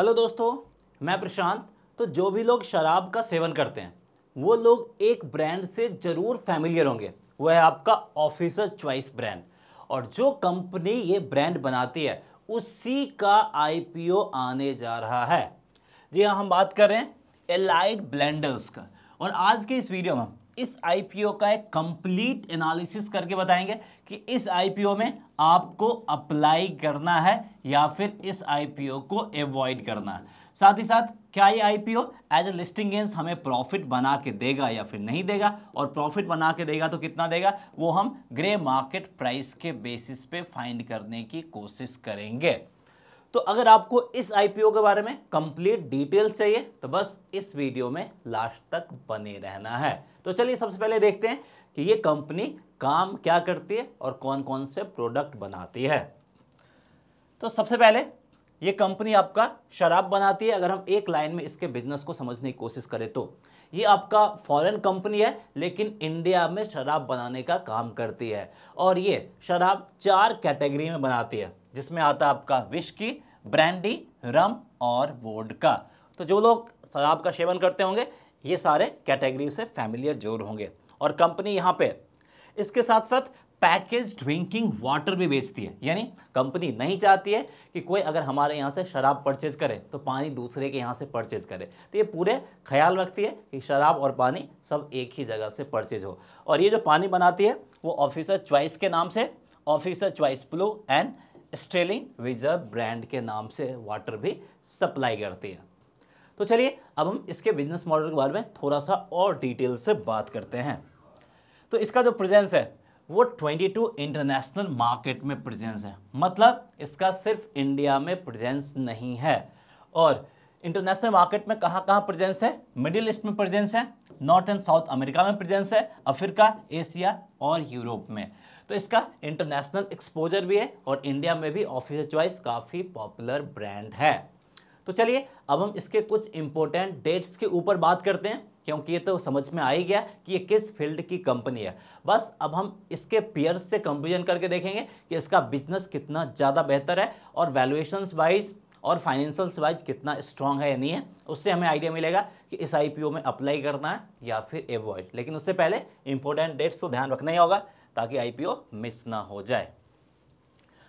hello दोस्तों मैं प्रशांत तो जो भी लोग शराब का सेवन करते हैं वो लोग एक ब्रांड से ज़रूर फैमिलियर होंगे वह है आपका ऑफिसर चॉइस ब्रांड और जो कंपनी ये ब्रांड बनाती है उसी का आईपीओ आने जा रहा है जी हाँ हम बात कर रहे हैं एलाइड ब्लेंडर्स का और आज के इस वीडियो में इस आईपीओ का एक कंप्लीट एनालिसिस करके बताएंगे कि इस आईपीओ में आपको अप्लाई करना है या फिर इस आईपीओ को एवॉइड करना है साथ ही साथ क्या ये IPO as a listing gains हमें प्रॉफिट बना के देगा या फिर नहीं देगा और प्रॉफिट बना के देगा तो कितना देगा वो हम ग्रे मार्केट प्राइस के बेसिस पे फाइंड करने की कोशिश करेंगे तो अगर आपको इस आईपीओ के बारे में कंप्लीट डिटेल चाहिए तो बस इस वीडियो में लास्ट तक बने रहना है तो चलिए सबसे पहले देखते हैं कि ये कंपनी काम क्या करती है और कौन कौन से प्रोडक्ट बनाती है तो सबसे पहले ये कंपनी आपका शराब बनाती है अगर हम एक लाइन में इसके बिजनेस को समझने की कोशिश करें तो ये आपका फॉरेन कंपनी है लेकिन इंडिया में शराब बनाने का काम करती है और ये शराब चार कैटेगरी में बनाती है जिसमें आता है आपका की ब्रांडी रम और वोडका तो जो लोग शराब का सेवन करते होंगे ये सारे कैटेगरी से फैमिलियर जरूर होंगे और कंपनी यहाँ पे इसके साथ साथ पैकेज ड्रिंकिंग वाटर भी बेचती है यानी कंपनी नहीं चाहती है कि कोई अगर हमारे यहाँ से शराब परचेज करे तो पानी दूसरे के यहाँ से परचेज करे तो ये पूरे ख्याल रखती है कि शराब और पानी सब एक ही जगह से परचेज हो और ये जो पानी बनाती है वो ऑफिसर च्वाइस के नाम से officer choice blue and sterling reserve brand के नाम से वाटर भी सप्लाई करती है तो चलिए अब हम इसके बिजनेस मॉडल के बारे में थोड़ा सा और डिटेल से बात करते हैं तो इसका जो प्रेजेंस है वो 22 इंटरनेशनल मार्केट में प्रेजेंस है मतलब इसका सिर्फ इंडिया में प्रेजेंस नहीं है और इंटरनेशनल मार्केट में कहाँ कहाँ प्रेजेंस है मिडिल ईस्ट में प्रेजेंस है नॉर्थ एंड साउथ अमेरिका में प्रेजेंस है अफ्रीका एशिया और यूरोप में तो इसका इंटरनेशनल एक्सपोजर भी है और इंडिया में भी ऑफिस चॉइस काफ़ी पॉपुलर ब्रांड है तो चलिए अब हम इसके कुछ इंपॉर्टेंट डेट्स के ऊपर बात करते हैं क्योंकि ये तो समझ में आ ही गया कि ये किस फील्ड की कंपनी है बस अब हम इसके पेयर्स से कंपेरिजन करके देखेंगे कि इसका बिजनेस कितना ज़्यादा बेहतर है और वैल्यूएशंस वाइज और फाइनेंशियल वाइज कितना स्ट्रांग है या नहीं है उससे हमें आइडिया मिलेगा कि इस आई में अप्लाई करना है या फिर एवॉइड लेकिन उससे पहले इंपॉर्टेंट डेट्स को ध्यान रखना ही होगा ताकि आई मिस ना हो जाए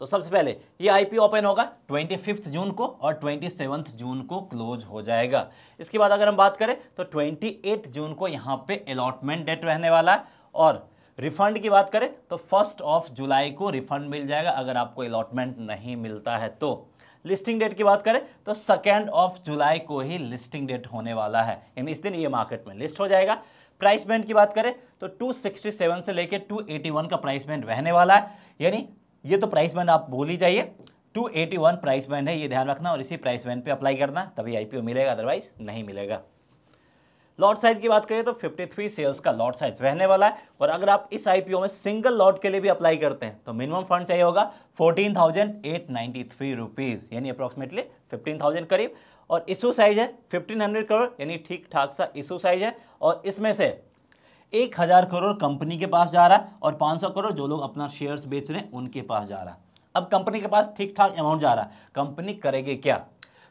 तो सबसे पहले ये आईपीओ ओपन होगा 25 जून को और 27 जून को क्लोज हो जाएगा इसके बाद अगर हम बात करें तो 28 जून को यहाँ पे अलॉटमेंट डेट रहने वाला है और रिफंड की बात करें तो फर्स्ट ऑफ जुलाई को रिफंड मिल जाएगा अगर आपको अलॉटमेंट नहीं मिलता है तो लिस्टिंग डेट की बात करें तो सेकेंड ऑफ जुलाई को ही लिस्टिंग डेट होने वाला है यानी इस दिन ये मार्केट में लिस्ट हो जाएगा प्राइस बैंड की बात करें तो 267 से लेकर 281 का प्राइस बैंड रहने वाला है यानी ये तो प्राइस बैंड आप बोल ही जाइए 281 प्राइस बैंड है ये ध्यान रखना और इसी प्राइस बैंड पे अप्लाई करना तभी आईपीओ मिलेगा अदरवाइज नहीं मिलेगा लॉट साइज की बात करें तो 53 शेयर्स का लॉट साइज रहने वाला है और अगर आप इस आईपीओ में सिंगल लॉट के लिए भी अप्लाई करते हैं तो मिनिमम फंड चाहिए होगा fourteen thousand eight ninety three rupees यानी अप्रॉक्सीमेटली फिफ्टीन थाउजेंड करीब और इशू साइज है फिफ्टीन हंड्रेड करोड़ यानी ठीक ठाक सा इशू साइज है और इसमें से एक हज़ार करोड़ कंपनी के पास जा रहा है और पाँच सौ करोड़ जो लोग अपना शेयर्स बेच रहे हैं उनके पास जा रहा है अब कंपनी के पास ठीक ठाक अमाउंट जा रहा है कंपनी करेगी क्या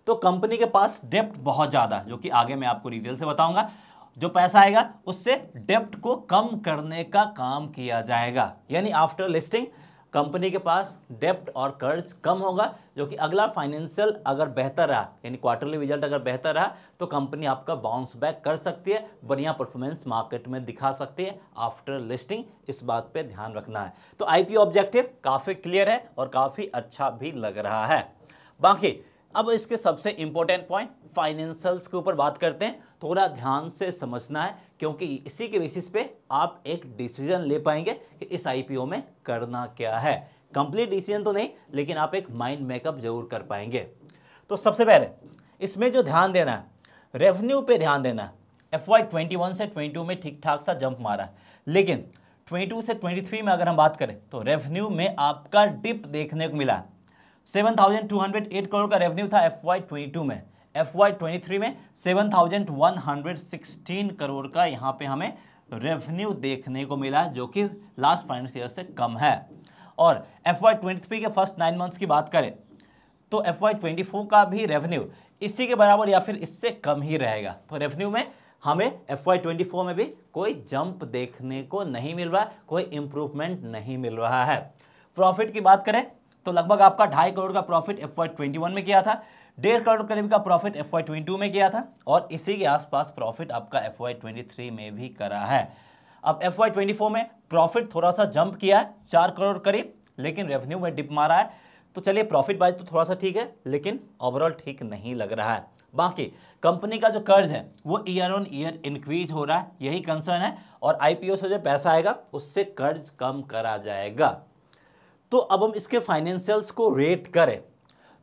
तो कंपनी के पास डेप्ट बहुत ज़्यादा जो कि आगे मैं आपको डिटेल से बताऊंगा जो पैसा आएगा उससे डेप्ट को कम करने का काम किया जाएगा यानी आफ्टर लिस्टिंग कंपनी के पास डेप्ट और कर्ज कम होगा जो कि अगला फाइनेंशियल अगर बेहतर रहा यानी क्वार्टरली रिजल्ट अगर बेहतर रहा तो कंपनी आपका बाउंस बैक कर सकती है बढ़िया परफॉर्मेंस मार्केट में दिखा सकती है आफ्टर लिस्टिंग इस बात पे ध्यान रखना है तो आईपीओ ऑब्जेक्टिव काफ़ी क्लियर है और काफ़ी अच्छा भी लग रहा है बाकी अब इसके सबसे इंपॉर्टेंट पॉइंट फाइनेंशियल्स के ऊपर बात करते हैं थोड़ा ध्यान से समझना है क्योंकि इसी के बेसिस पे आप एक डिसीजन ले पाएंगे कि इस आईपीओ में करना क्या है कंप्लीट डिसीजन तो नहीं लेकिन आप एक माइंड मेकअप जरूर कर पाएंगे तो सबसे पहले इसमें जो ध्यान देना है रेवन्यू पर ध्यान देना है एफ वाई ट्वेंटी वन से ट्वेंटी टू में ठीक ठाक सा जंप मारा है लेकिन ट्वेंटी टू से ट्वेंटी थ्री में अगर हम बात करें तो रेवेन्यू में आपका डिप देखने को मिला है 7,208 करोड़ का रेवेन्यू था एफ वाई ट्वेंटी में एफ वाई ट्वेंटी थ्री में 7,116 करोड़ का यहाँ पे हमें रेवेन्यू देखने को मिला जो कि लास्ट फाइनेंस ईयर से कम है और एफ वाई ट्वेंटी थ्री के फर्स्ट नाइन मंथ्स की बात करें तो एफ वाई ट्वेंटी फोर का भी रेवेन्यू इसी के बराबर या फिर इससे कम ही रहेगा तो रेवेन्यू में हमें एफ वाई ट्वेंटी फोर में भी कोई जंप देखने को नहीं मिल रहा कोई इम्प्रूवमेंट नहीं मिल रहा है प्रॉफिट की बात करें तो लगभग आपका ढाई करोड़ का profit F Y twenty one में किया था डेढ़ करोड़ करीब का profit F Y twenty two में किया था और इसी के आसपास प्रॉफिट आपका एफ वाई ट्वेंटी थ्री में भी करा है अब एफ वाई ट्वेंटी फोर में प्रॉफिट थोड़ा सा जंप किया है चार करोड़ करीब लेकिन रेवेन्यू में डिप मारा है तो चलिए प्रॉफिट वाइज तो थोड़ा सा ठीक है लेकिन ओवरऑल ठीक नहीं लग रहा है बाकी कंपनी का जो कर्ज है वो ईयर ऑन ईयर इंक्रीज हो रहा है यही कंसर्न है और आईपीओ से जो पैसा आएगा उससे कर्ज कम करा जाएगा तो अब हम इसके फाइनेंशियल्स को रेट करें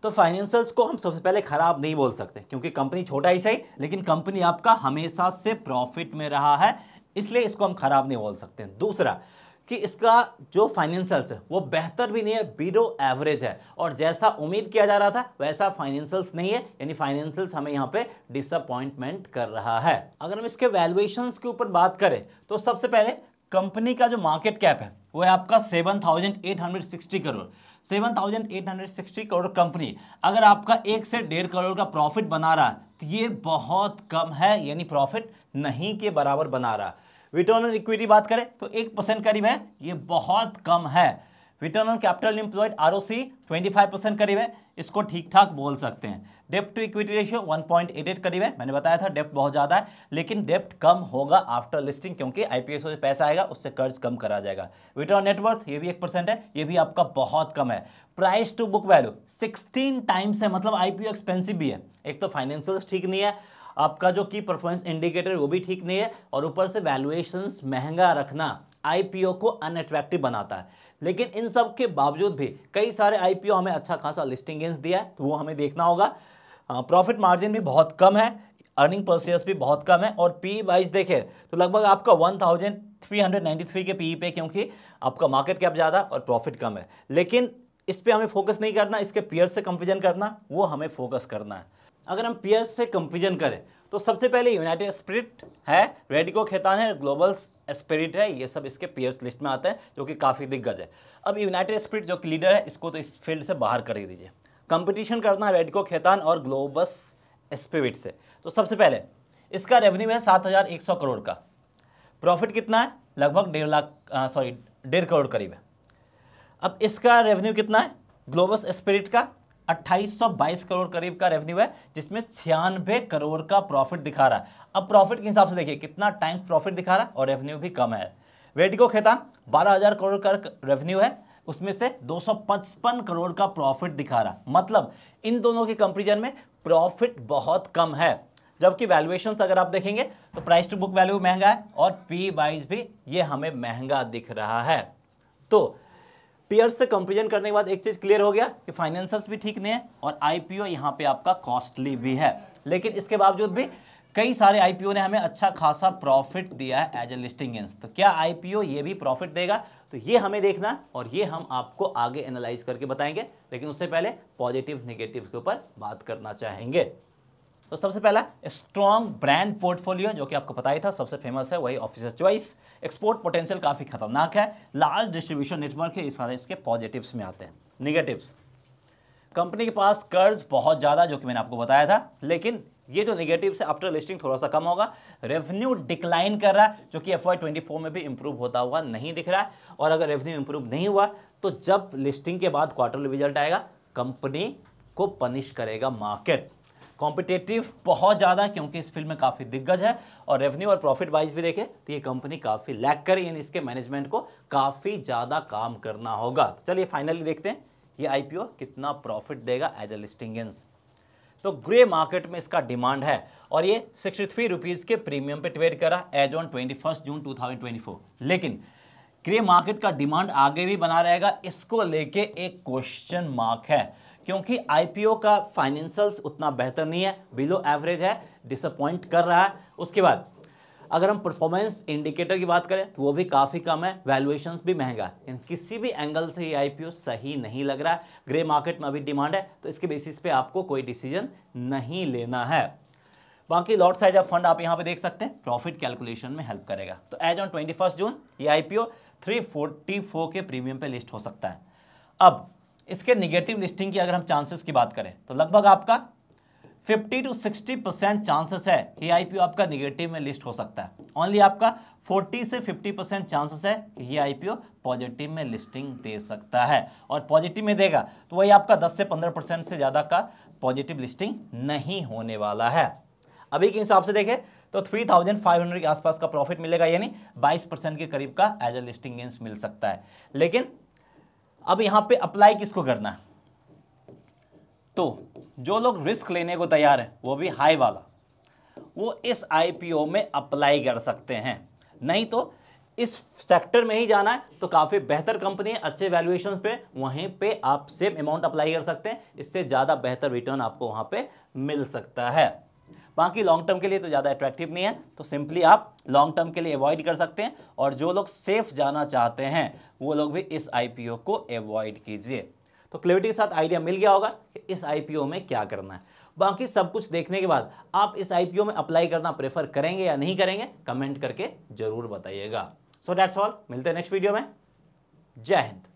तो फाइनेंशियल्स को हम सबसे पहले ख़राब नहीं बोल सकते क्योंकि कंपनी छोटा ही सही लेकिन कंपनी आपका हमेशा से प्रॉफिट में रहा है इसलिए इसको हम ख़राब नहीं बोल सकते दूसरा कि इसका जो फाइनेंशियल्स है वो बेहतर भी नहीं है बिलो एवरेज है और जैसा उम्मीद किया जा रहा था वैसा फाइनेंशियल्स नहीं है यानी फाइनेंशियल्स हमें यहाँ पे डिसअपॉइंटमेंट कर रहा है अगर हम इसके वैल्यूएशंस के ऊपर बात करें तो सबसे पहले कंपनी का जो मार्केट कैप है वो है आपका 7,860 करोड़ 7,860 करोड़ कंपनी अगर आपका एक से डेढ़ करोड़ का प्रॉफिट बना रहा है तो ये बहुत कम है यानी प्रॉफिट नहीं के बराबर बना रहा रिटर्न ऑन इक्विटी बात करें तो एक परसेंट करीब है ये बहुत कम है return on capital employed R O C twenty five percent करीब है इसको ठीक ठाक बोल सकते हैं डेप्ट टू इक्विटी रेशियो 1.88 करीब है मैंने बताया था डेप्ट बहुत ज़्यादा है लेकिन डेप्ट कम होगा आफ्टर लिस्टिंग क्योंकि आईपीएस से पैसा आएगा उससे कर्ज कम करा जाएगा विटर नेटवर्थ ये भी एक परसेंट है ये भी आपका बहुत कम है price to book value sixteen times है मतलब आईपीओ एक्सपेंसिव भी है एक तो फाइनेंशियल्स ठीक नहीं है आपका जो की परफॉर्मेंस इंडिकेटर वो भी ठीक नहीं है और ऊपर से वैल्यूएशंस महंगा रखना आईपीओ को अनअट्रैक्टिव बनाता है लेकिन इन सब के बावजूद भी कई सारे आईपीओ हमें अच्छा खासा लिस्टिंग गेंस दिया है तो वो हमें देखना होगा प्रॉफिट मार्जिन भी बहुत कम है अर्निंग प्रोसेस भी बहुत कम है और पी वाइज देखें तो लगभग आपका 1393 के पी e पे क्योंकि आपका मार्केट कैप ज़्यादा और प्रॉफिट कम है लेकिन इस पर हमें फोकस नहीं करना इसके पीयर से कंपेरिजन करना वो हमें फोकस करना है अगर हम पीयर से कंपेरिजन करें तो सबसे पहले यूनाइटेड स्पिरिट है रेडिको खेतान है ग्लोबल स्पिरिट है ये सब इसके पेयर्स लिस्ट में आते हैं जो कि काफ़ी दिग्गज है अब यूनाइटेड स्पिरिट जो कि लीडर है इसको तो इस फील्ड से बाहर कर ही दीजिए कंपटीशन करना है रेडिको खेतान और ग्लोबस स्पिरिट से तो सबसे पहले इसका रेवेन्यू है सात हज़ार एक सौ करोड़ का प्रॉफिट कितना है लगभग डेढ़ लाख सॉरी डेढ़ करोड़ करीब है अब इसका रेवेन्यू कितना है ग्लोबस स्पिरिट का 2822 करोड़ करीब का रेवेन्यू है जिसमें छियानवे करोड़ का प्रॉफिट दिखा रहा है अब प्रॉफिट के हिसाब से देखिए कितना टाइम्स प्रॉफिट दिखा रहा है और रेवेन्यू भी कम है वेटिको खेतान 12000 करोड़ का रेवेन्यू है उसमें से 255 करोड़ का प्रॉफिट दिखा रहा मतलब इन दोनों के कंपेरिजन में प्रॉफिट बहुत कम है जबकि वैल्यूएशन अगर आप देखेंगे तो प्राइस टू बुक वैल्यू महंगा है और पी वाइज भी ये हमें महंगा दिख रहा है तो पेयर्स से कंपेरिजन करने के बाद एक चीज़ क्लियर हो गया कि फाइनेंशियल्स भी ठीक नहीं है और आईपीओ यहाँ पे आपका कॉस्टली भी है लेकिन इसके बावजूद भी कई सारे आईपीओ ने हमें अच्छा खासा प्रॉफिट दिया है एज ए लिस्टिंग एंस तो क्या आईपीओ ये भी प्रॉफिट देगा तो ये हमें देखना और ये हम आपको आगे एनालाइज करके बताएंगे लेकिन उससे पहले पॉजिटिव नेगेटिव के ऊपर बात करना चाहेंगे तो सबसे पहला स्ट्रॉन्ग ब्रांड पोर्टफोलियो जो कि आपको पता ही था सबसे फेमस है वही ऑफिसर चॉइस एक्सपोर्ट पोटेंशियल काफ़ी खतरनाक है लार्ज डिस्ट्रीब्यूशन नेटवर्क है इस सारे इसके पॉजिटिव्स में आते हैं निगेटिव्स कंपनी के पास कर्ज बहुत ज़्यादा जो कि मैंने आपको बताया था लेकिन ये जो निगेटिव से आफ्टर लिस्टिंग थोड़ा सा कम होगा रेवेन्यू डिक्लाइन कर रहा है जो कि एफ में भी इंप्रूव होता हुआ नहीं दिख रहा है और अगर रेवेन्यू इंप्रूव नहीं हुआ तो जब लिस्टिंग के बाद क्वार्टरली रिजल्ट आएगा कंपनी को पनिश करेगा मार्केट कॉम्पिटेटिव बहुत ज़्यादा क्योंकि इस फील्ड में काफ़ी दिग्गज है और रेवेन्यू और प्रॉफिट वाइज भी देखें तो ये कंपनी काफ़ी लैक कर इन इसके मैनेजमेंट को काफ़ी ज़्यादा काम करना होगा तो चलिए फाइनली देखते हैं ये आईपीओ कितना प्रॉफिट देगा एज ए लिस्टिंग तो ग्रे मार्केट में इसका डिमांड है और ये सिक्सटी थ्री रुपीज़ के प्रीमियम पे ट्रेड करा as on twenty first June two thousand twenty four लेकिन ग्रे मार्केट का डिमांड आगे भी बना रहेगा इसको लेके एक क्वेश्चन मार्क है क्योंकि आईपीओ का फाइनेंशियल्स उतना बेहतर नहीं है बिलो एवरेज है डिसअपॉइंट कर रहा है उसके बाद अगर हम परफॉर्मेंस इंडिकेटर की बात करें तो वो भी काफ़ी कम है वैल्यूएशंस भी महंगा है किसी भी एंगल से ये आईपीओ सही नहीं लग रहा है ग्रे मार्केट में अभी डिमांड है तो इसके बेसिस पे आपको कोई डिसीजन नहीं लेना है बाकी लॉट साइज ऑफ फंड आप यहाँ पे देख सकते हैं प्रॉफिट कैलकुलेशन में हेल्प करेगा तो एज ऑन ट्वेंटी जून ये आई पी के प्रीमियम पर लिस्ट हो सकता है अब इसके निगेटिव लिस्टिंग की अगर हम चांसेस की बात करें तो लगभग आपका 50 टू 60 परसेंट चांसेस है ये आईपीओ आपका निगेटिव में लिस्ट हो सकता है ओनली आपका 40 से 50 परसेंट चांसेस है कि ये आईपीओ पॉजिटिव में लिस्टिंग दे सकता है और पॉजिटिव में देगा तो वही आपका 10 से 15 परसेंट से ज़्यादा का पॉजिटिव लिस्टिंग नहीं होने वाला है अभी के हिसाब से देखें तो 3,500 के आसपास का प्रॉफिट मिलेगा यानी 22 परसेंट के करीब का एज ए लिस्टिंग गेंस मिल सकता है लेकिन अब यहां पे अप्लाई किसको करना है तो जो लोग रिस्क लेने को तैयार है वो भी हाई वाला वो इस आईपीओ में अप्लाई कर सकते हैं नहीं तो इस सेक्टर में ही जाना है तो काफ़ी बेहतर कंपनी है अच्छे वैल्यूएशन पे वहीं पे आप सेम अमाउंट अप्लाई कर सकते हैं इससे ज़्यादा बेहतर रिटर्न आपको वहाँ पे मिल सकता है बाकी लॉन्ग टर्म के लिए तो ज़्यादा अट्रैक्टिव नहीं है तो सिंपली आप लॉन्ग टर्म के लिए अवॉइड कर सकते हैं और जो लोग सेफ जाना चाहते हैं वो लोग भी इस आई को अवॉइड कीजिए तो क्लियरिटी के साथ आइडिया मिल गया होगा कि इस आईपीओ में क्या करना है बाकी सब कुछ देखने के बाद आप इस आईपीओ में अप्लाई करना प्रेफर करेंगे या नहीं करेंगे कमेंट करके जरूर बताइएगा सो डैट्स ऑल मिलते हैं नेक्स्ट वीडियो में जय हिंद